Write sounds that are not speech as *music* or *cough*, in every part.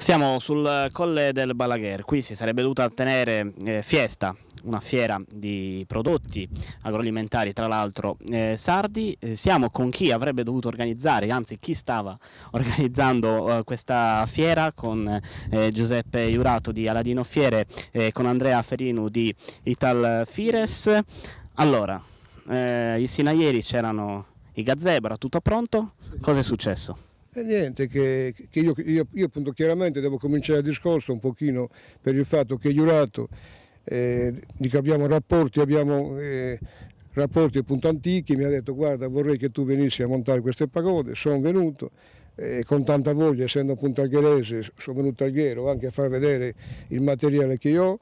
Siamo sul colle del Balaguer, qui si sarebbe dovuta tenere eh, Fiesta, una fiera di prodotti agroalimentari, tra l'altro eh, sardi. Eh, siamo con chi avrebbe dovuto organizzare, anzi chi stava *laughs* organizzando eh, questa fiera, con eh, Giuseppe Iurato di Aladino Fiere e con Andrea Ferinu di Ital Fires. Allora, eh, sino a c'erano i gazebo, tutto pronto, cosa è successo? E niente, che, che io, io, io, appunto chiaramente devo cominciare il discorso un pochino per il fatto che Giurato, eh, dico abbiamo rapporti, eh, appunto eh, antichi, mi ha detto guarda vorrei che tu venissi a montare queste pagode, sono venuto eh, con tanta voglia, essendo appunto algherese, sono venuto alghero anche a far vedere il materiale che io ho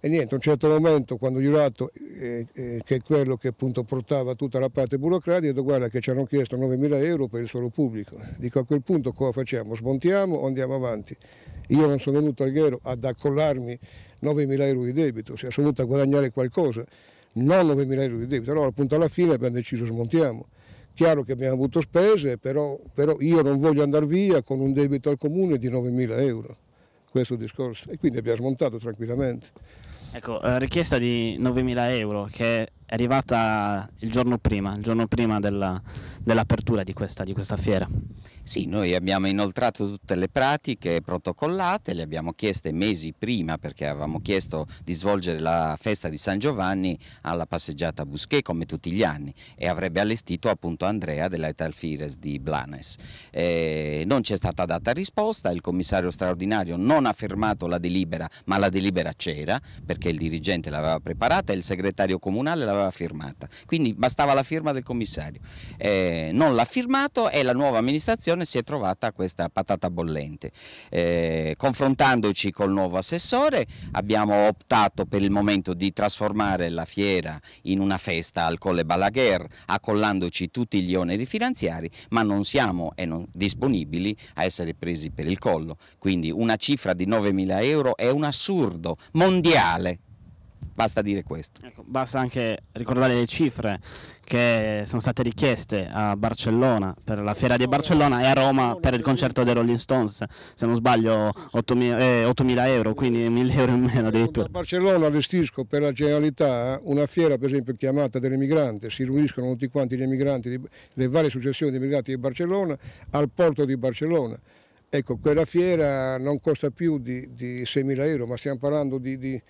e niente, a un certo momento quando Giurato, eh, eh, che è quello che appunto portava tutta la parte burocratica, ha detto guarda che ci hanno chiesto 9.000 euro per il suolo pubblico. Dico a quel punto cosa facciamo? Smontiamo o andiamo avanti? Io non sono venuto al Ghero ad accollarmi 9.000 euro di debito, cioè sono venuto a guadagnare qualcosa, non 9.000 euro di debito. Allora appunto alla fine abbiamo deciso smontiamo. Chiaro che abbiamo avuto spese, però, però io non voglio andare via con un debito al comune di 9.000 euro. Questo discorso. E quindi abbiamo smontato tranquillamente. Ecco, eh, richiesta di 9.000 euro, che è arrivata il giorno prima, il giorno prima della, dell'apertura di questa, di questa, fiera. Sì, noi abbiamo inoltrato tutte le pratiche protocollate, le abbiamo chieste mesi prima perché avevamo chiesto di svolgere la festa di San Giovanni alla passeggiata Busquet come tutti gli anni e avrebbe allestito appunto Andrea dell'Etal Fires di Blanes. E non è stata data risposta, il commissario straordinario non ha firmato la delibera, ma la delibera c'era perché il dirigente l'aveva preparata e il segretario comunale l'aveva l'aveva firmata. Quindi bastava la firma del commissario. Eh, non l'ha firmato e la nuova amministrazione si è trovata questa patata bollente. Eh, confrontandoci col nuovo assessore abbiamo optato per il momento di trasformare la fiera in una festa al Colle Balaguer, accollandoci tutti gli oneri finanziari, ma non siamo e non disponibili a essere presi per il collo. Quindi una cifra di 9.000 euro è un assurdo mondiale. Basta dire questo. Ecco, basta anche ricordare le cifre che sono state richieste a Barcellona per la fiera di Barcellona e a Roma per il concerto dei Rolling Stones, se non sbaglio 8.000, eh, 8.000 euro, quindi 1.000 euro in meno addirittura. A Barcellona allestisco per la generalità una fiera per esempio chiamata dell'emigrante, si riuniscono tutti quanti gli emigranti, le varie successioni di emigranti di Barcellona al porto di Barcellona. Ecco, quella fiera non costa più di, di 6.000 euro, ma stiamo parlando di, di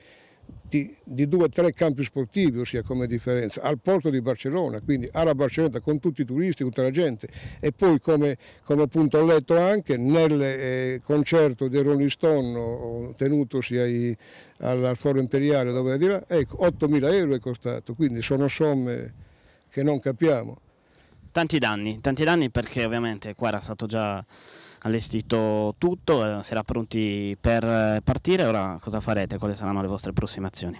di, di due o tre campi sportivi, ossia come differenza, al porto di Barcellona, quindi alla Barcellona con tutti i turisti, tutta la gente e poi come, come punto letto anche nel eh, concerto di Rolling Stone tenutosi ai, al Foro Imperiale dove era di là, ecco 8.000 euro è costato, quindi sono somme che non capiamo tanti danni, tanti danni perché ovviamente qua era stato già allestito tutto, eh, si era pronti per partire, ora cosa farete? Quali saranno le vostre prossime azioni?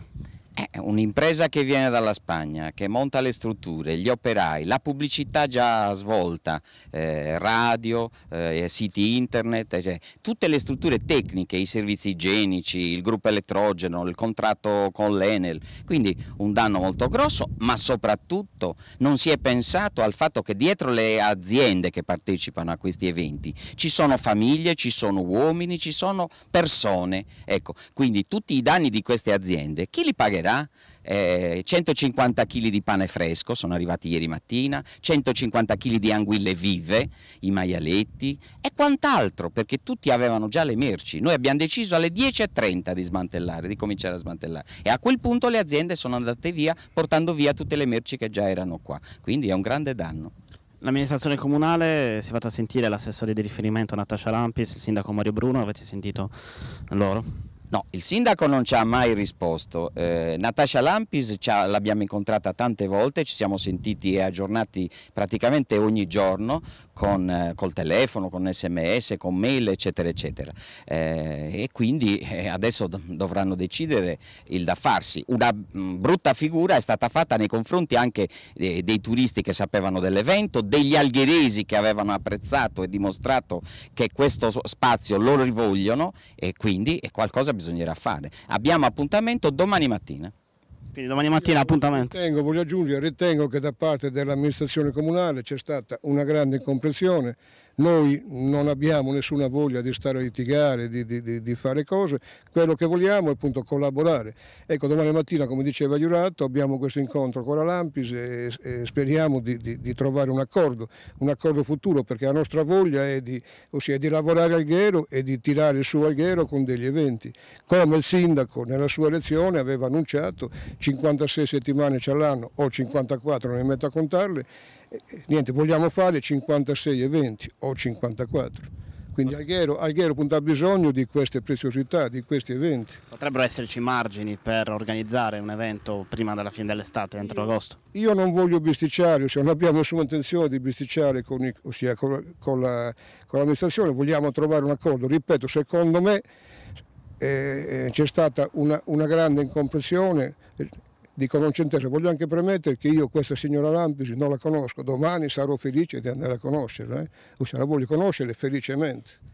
Eh, un'impresa che viene dalla Spagna, che monta le strutture, gli operai, la pubblicità già svolta, eh, radio, eh, siti internet, eh, cioè, tutte le strutture tecniche, i servizi igienici, il gruppo elettrogeno, il contratto con l'Enel, quindi un danno molto grosso, ma soprattutto non si è pensato al fatto che dietro le aziende che partecipano a questi eventi ci sono famiglie, ci sono uomini, ci sono persone, ecco, quindi tutti i danni di queste aziende, chi li pagherà? sera, eh, 150 kg di pane fresco, sono arrivati ieri mattina, 150 kg di anguille vive, i maialetti e quant'altro, perché tutti avevano già le merci. Noi abbiamo deciso alle 10.30 di smantellare, di cominciare a smantellare e a quel punto le aziende sono andate via portando via tutte le merci che già erano qua, quindi è un grande danno. L'amministrazione comunale si è fatta sentire l'assessore di riferimento Natascia Lampis, il sindaco Mario Bruno, avete sentito loro? No, il sindaco non ci ha mai risposto. Eh, Natascia Lampis l'abbiamo incontrata tante volte, ci siamo sentiti e aggiornati praticamente ogni giorno con, eh, col telefono, con sms, con mail eccetera eccetera. Eh, e quindi eh, adesso dovranno decidere il da farsi. Una mm, brutta figura è stata fatta nei confronti anche eh, dei turisti che sapevano dell'evento, degli alghieresi che avevano apprezzato e dimostrato che questo spazio lo rivogliono e quindi è qualcosa bisognerà fare. Abbiamo appuntamento domani mattina. Quindi domani mattina appuntamento. Ritengo, voglio aggiungere, ritengo che da parte dell'amministrazione comunale c'è stata una grande incomprensione noi non abbiamo nessuna voglia di stare a litigare, di, di, di fare cose, quello che vogliamo è appunto collaborare. Ecco, domani mattina, come diceva Giurato, abbiamo questo incontro con la Lampis e, e speriamo di, di, trovare un accordo, un accordo futuro, perché la nostra voglia è di, ossia, di lavorare al Ghero e di tirare su al Ghero con degli eventi. Come il sindaco nella sua elezione aveva annunciato 56 settimane c'è l'hanno o 54, non mi metto a contarle, niente, vogliamo fare 56 eventi o 54. Quindi Alghero, Alghero ha bisogno di queste preziosità, di questi eventi. Potrebbero esserci margini per organizzare un evento prima della fine dell'estate, entro io, agosto? Io non voglio bisticciare, cioè non abbiamo nessuna intenzione di bisticciare con, ossia, con, con l'amministrazione, la, vogliamo trovare un accordo. Ripeto, secondo me eh, eh c'è stata una, una grande incomprensione dico non c'è c'entra, voglio anche premettere che io questa signora Lampisi non la conosco, domani sarò felice di andare a conoscerla, eh? o se la voglio conoscere felicemente.